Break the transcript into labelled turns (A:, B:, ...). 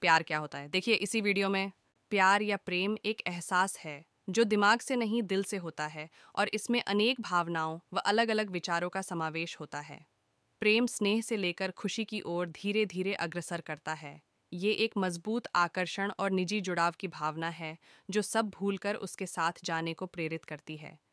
A: प्यार क्या होता है देखिए इसी वीडियो में प्यार या प्रेम एक एहसास है जो दिमाग से नहीं दिल से होता है और इसमें अनेक भावनाओं व अलग अलग विचारों का समावेश होता है प्रेम स्नेह से लेकर खुशी की ओर धीरे धीरे अग्रसर करता है ये एक मजबूत आकर्षण और निजी जुड़ाव की भावना है जो सब भूलकर उसके साथ जाने को प्रेरित करती है